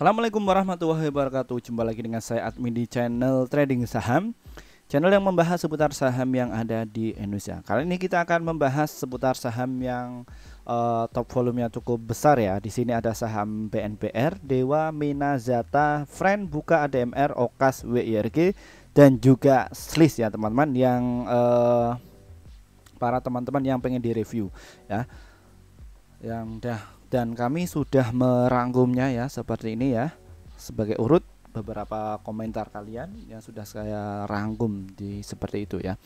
Assalamualaikum warahmatullahi wabarakatuh Jumpa lagi dengan saya admin di channel Trading Saham Channel yang membahas seputar saham yang ada di Indonesia Kali ini kita akan membahas seputar saham yang uh, top yang cukup besar ya Di sini ada saham BNPR, Dewa, Mina, Zata, Friend, Buka, ADMR, Okas, WIRG Dan juga Slis ya teman-teman yang uh, para teman-teman yang pengen direview ya yang dah dan kami sudah merangkumnya ya seperti ini ya sebagai urut beberapa komentar kalian yang sudah saya rangkum di seperti itu ya.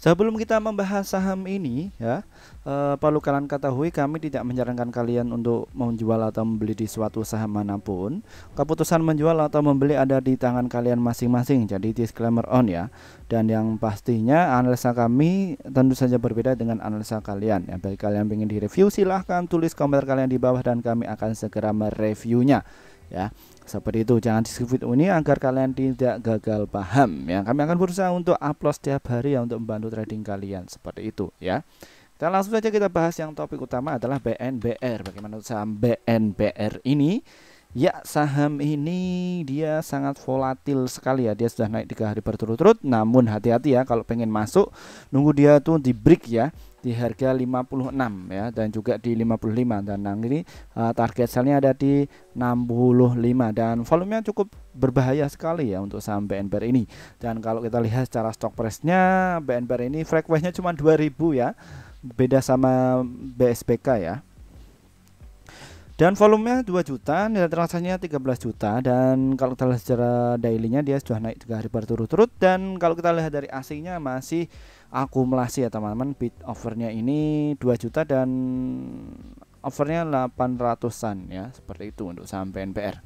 Sebelum kita membahas saham ini ya, e, perlu kalian ketahui kami tidak menyarankan kalian untuk menjual atau membeli di suatu saham manapun. Keputusan menjual atau membeli ada di tangan kalian masing-masing. Jadi disclaimer on ya. Dan yang pastinya analisa kami tentu saja berbeda dengan analisa kalian. Ya, bagi kalian ingin direview silahkan tulis komentar kalian di bawah dan kami akan segera mereviewnya ya seperti itu jangan di skip ini agar kalian tidak gagal paham ya kami akan berusaha untuk upload setiap hari ya untuk membantu trading kalian seperti itu ya kita langsung saja kita bahas yang topik utama adalah BNBR bagaimana saham BNBR ini Ya saham ini dia sangat volatil sekali ya Dia sudah naik tiga hari berturut-turut Namun hati-hati ya kalau pengen masuk Nunggu dia tuh di break ya di harga 56 ya dan juga di 55 dan nah, ini uh, target selnya ada di 65 dan volumenya cukup berbahaya sekali ya untuk saham BNB ini dan kalau kita lihat secara stok price-nya ini frekuensinya cuma 2000 ya beda sama BSPK ya dan volumenya 2 juta nilai transaksinya 13 juta dan kalau kita lihat secara dailynya dia sudah naik tiga hari berturut-turut dan kalau kita lihat dari asingnya masih akumulasi ya teman-teman bid overnya ini 2 juta dan overnya 800-an ya seperti itu untuk saham PNPR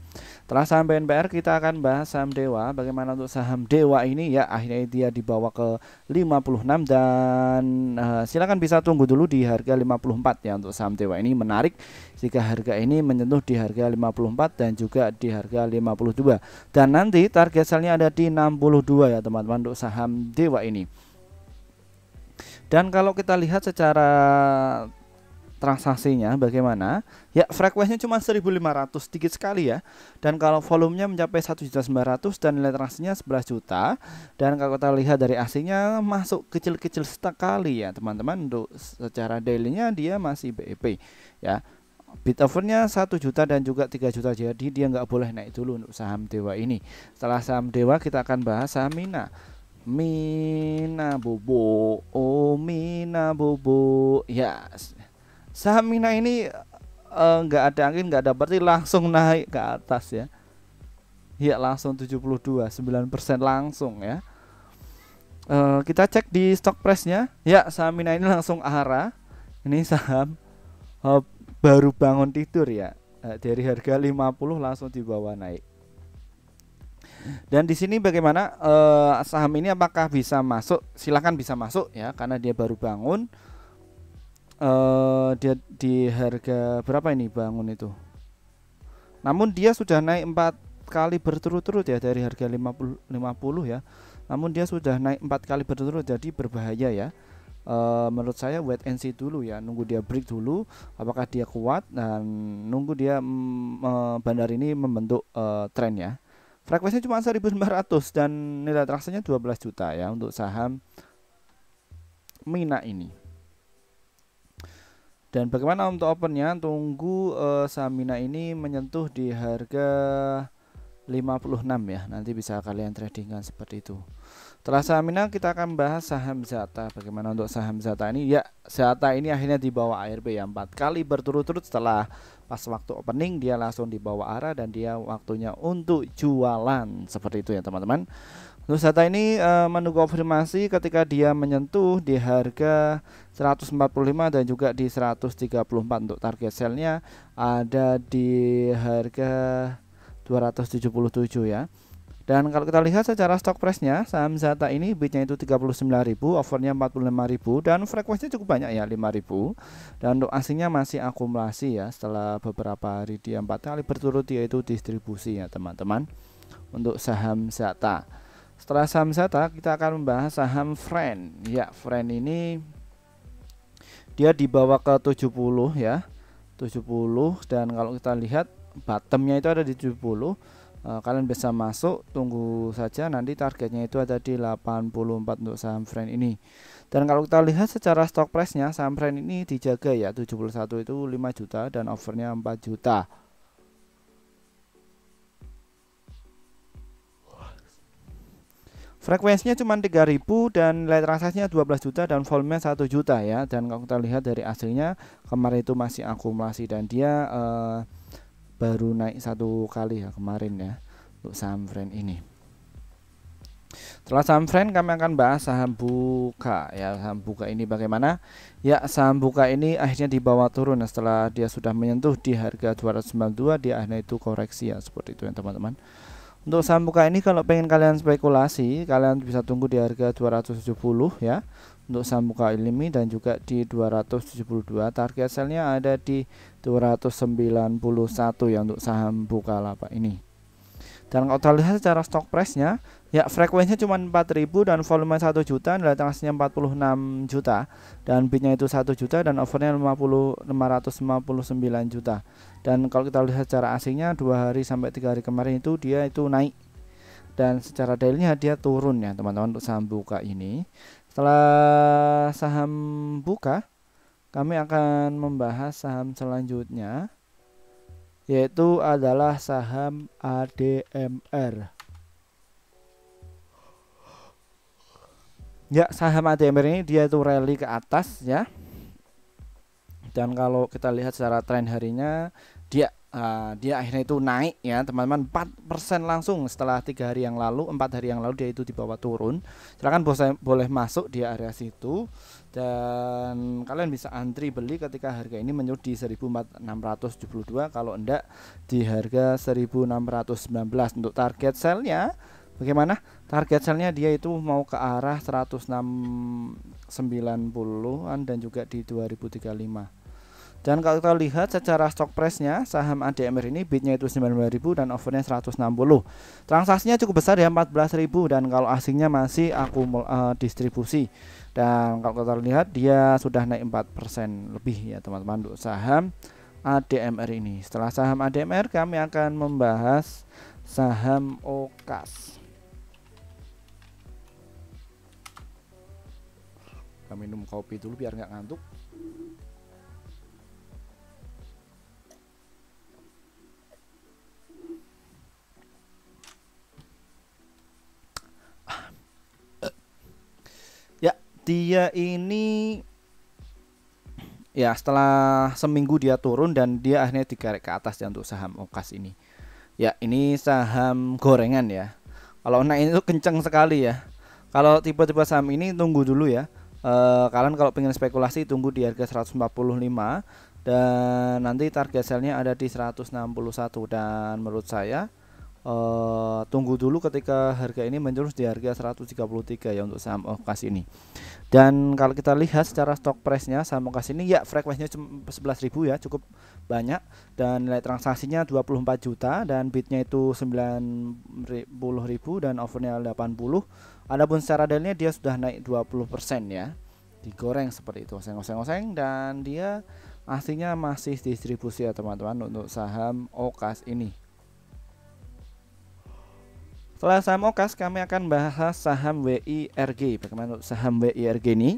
setelah saham PNPR kita akan bahas saham Dewa bagaimana untuk saham Dewa ini ya akhirnya dia dibawa ke 56 dan uh, silakan bisa tunggu dulu di harga 54 ya untuk saham Dewa ini menarik jika harga ini menyentuh di harga 54 dan juga di harga 52 dan nanti target selnya ada di 62 ya teman-teman untuk saham Dewa ini dan kalau kita lihat secara transaksinya bagaimana? Ya frekuensinya cuma 1500 sedikit sekali ya. Dan kalau volumenya mencapai 1.900 dan nilai transaksinya 11 juta. Dan kalau kita lihat dari aslinya masuk kecil-kecil sekali ya teman-teman untuk secara daily dia masih BEP ya. Bit overnya 1 juta dan juga 3 juta jadi dia nggak boleh naik dulu untuk saham Dewa ini. Setelah saham Dewa kita akan bahas saham Mina. Mina bobo, oh mina bobo. Ya, saham mina ini eh, nggak uh, ada angin, nggak ada berarti langsung naik ke atas ya. Ya langsung 72, 9% langsung ya. Uh, kita cek di stock price Ya, saham mina ini langsung arah. Ini saham uh, baru bangun tidur ya. Uh, dari harga 50 langsung dibawa naik. Dan di sini bagaimana eh, saham ini apakah bisa masuk? Silakan bisa masuk ya karena dia baru bangun. Eh, dia di harga berapa ini bangun itu? Namun dia sudah naik empat kali berturut-turut ya dari harga 50 50 ya. Namun dia sudah naik empat kali berturut jadi berbahaya ya. Uh, menurut saya wait and see dulu ya nunggu dia break dulu apakah dia kuat dan nunggu dia mm, eh, bandar ini membentuk uh, tren ya Frekuensinya cuma 1.900 dan nilai transaksinya 12 juta ya untuk saham Mina ini. Dan bagaimana untuk opennya? Tunggu uh, saham Mina ini menyentuh di harga 56 ya. Nanti bisa kalian tradingkan seperti itu. Setelah saham kita akan bahas saham Zata. Bagaimana untuk saham Zata ini? Ya, Zata ini akhirnya dibawa ARB ya 4 kali berturut-turut setelah pas waktu opening dia langsung dibawa arah dan dia waktunya untuk jualan seperti itu ya teman-teman. Untuk Zata ini e, menunggu konfirmasi ketika dia menyentuh di harga 145 dan juga di 134 untuk target sellnya ada di harga 277 ya. Dan kalau kita lihat secara stock price-nya, saham Zata ini bid-nya itu 39.000, offer-nya 45.000 dan frekuensinya cukup banyak ya 5.000. Dan untuk asingnya masih akumulasi ya setelah beberapa hari dia 4 kali berturut dia itu distribusi ya teman-teman untuk saham Zata. Setelah saham Zata kita akan membahas saham Friend. Ya, Friend ini dia dibawa ke 70 ya. 70 dan kalau kita lihat bottomnya itu ada di 70 e, kalian bisa masuk tunggu saja nanti targetnya itu ada di 84 untuk saham friend ini dan kalau kita lihat secara stock price nya saham friend ini dijaga ya 71 itu 5 juta dan overnya 4 juta Frekuensinya cuma 3000 dan nilai transaksinya 12 juta dan volume 1 juta ya. Dan kalau kita lihat dari hasilnya kemarin itu masih akumulasi dan dia uh, baru naik satu kali ya kemarin ya untuk saham friend ini setelah saham friend kami akan bahas saham buka ya saham buka ini bagaimana ya saham buka ini akhirnya dibawa turun nah, setelah dia sudah menyentuh di harga 292 dia akhirnya itu koreksi ya seperti itu ya teman-teman untuk saham buka ini kalau pengen kalian spekulasi kalian bisa tunggu di harga 270 ya untuk saham buka Ilmi dan juga di 272 target selnya ada di 291 yang untuk saham buka lapak ini dan kalau kita lihat secara stock price-nya ya frekuensinya cuma 4000 dan volume 1 juta nilai transaksinya 46 juta dan bidnya itu 1 juta dan overnya 50 559 juta dan kalau kita lihat secara asingnya dua hari sampai tiga hari kemarin itu dia itu naik dan secara daily dia turun ya teman-teman untuk saham buka ini setelah saham buka, kami akan membahas saham selanjutnya yaitu adalah saham ADMR. Ya, saham ADMR ini dia itu rally ke atas ya. Dan kalau kita lihat secara tren harinya dia uh, dia akhirnya itu naik ya teman-teman 4% langsung setelah tiga hari yang lalu empat hari yang lalu dia itu dibawa turun silakan boleh boleh masuk di area situ dan kalian bisa antri beli ketika harga ini puluh 1672 kalau enggak di harga 1619 untuk target sellnya bagaimana target selnya dia itu mau ke arah 1690 an dan juga di 2035 dan kalau kita lihat secara stock price-nya saham ADMR ini bid-nya itu 90.000 dan offernya 160. Transaksinya cukup besar ya 14.000 dan kalau asingnya masih akumul uh, distribusi. Dan kalau kita lihat dia sudah naik 4% lebih ya teman-teman untuk saham ADMR ini. Setelah saham ADMR kami akan membahas saham OKAS. Kami minum kopi dulu biar nggak ngantuk. dia ini ya setelah seminggu dia turun dan dia akhirnya digarik ke atas ya untuk saham Okas ini. Ya ini saham gorengan ya. Kalau naik itu kenceng sekali ya. Kalau tiba-tiba saham ini tunggu dulu ya. E, kalian kalau pengen spekulasi tunggu di harga 145 dan nanti target sellnya ada di 161 dan menurut saya Uh, tunggu dulu ketika harga ini menjurus di harga 133 ya untuk saham Okas ini. Dan kalau kita lihat secara stok price-nya saham Okas ini ya frekuensinya cuma 11.000 ya, cukup banyak dan nilai transaksinya 24 juta dan bidnya itu 90.000 dan overnya 80. Adapun secara dailnya dia sudah naik 20% ya. Digoreng seperti itu, oseng-oseng-oseng dan dia aslinya masih distribusi ya teman-teman untuk saham Okas ini setelah saham OKAS, kami akan bahas saham WIRG. Bagaimana saham WIRG ini?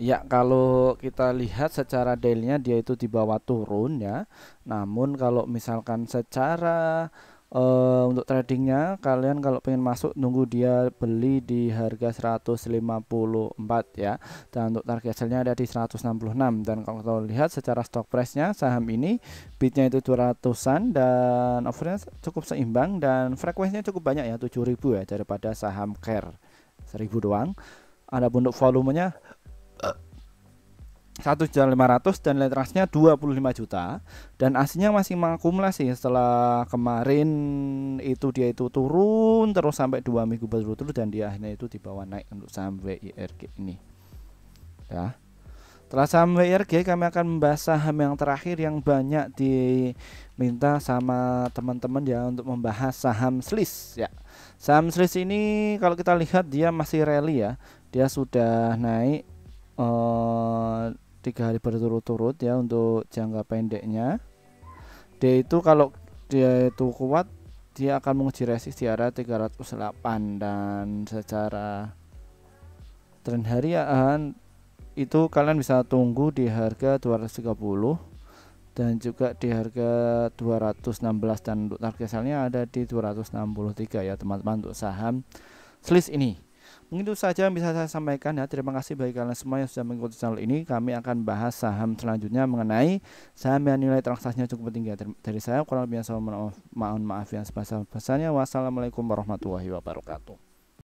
Ya, kalau kita lihat secara dailynya dia itu di bawah turun ya. Namun kalau misalkan secara uh, untuk tradingnya kalian kalau pengen masuk nunggu dia beli di harga 154 ya dan untuk target sellnya ada di 166 dan kalau kita lihat secara stock price nya saham ini bidnya itu 200an dan offernya cukup seimbang dan frekuensinya cukup banyak ya 7000 ya daripada saham care 1000 doang ada untuk volumenya satu juta lima ratus dan letrasnya 25 dua puluh lima juta dan aslinya masih mengakumulasi setelah kemarin itu dia itu turun terus sampai dua minggu berturut-turut dan dia akhirnya itu dibawa naik untuk saham WIRG ini ya setelah saham WIRG kami akan membahas saham yang terakhir yang banyak diminta sama teman-teman ya untuk membahas saham SLIS ya. Saham SLIS ini kalau kita lihat dia masih rally ya. Dia sudah naik Eh, tiga hari berturut-turut ya untuk jangka pendeknya dia itu kalau dia itu kuat dia akan menguji resist di area 308 dan secara tren harian itu kalian bisa tunggu di harga 230 dan juga di harga 216 dan untuk target selnya ada di 263 ya teman-teman untuk saham selis ini Mungkin itu saja yang bisa saya sampaikan ya. Terima kasih bagi kalian semua yang sudah mengikuti channel ini. Kami akan bahas saham selanjutnya mengenai saham yang nilai transaksinya cukup tinggi. Ya. Dari saya kurang lebih saya mohon maaf, maaf yang sebesar-besarnya. Wassalamualaikum warahmatullahi wabarakatuh.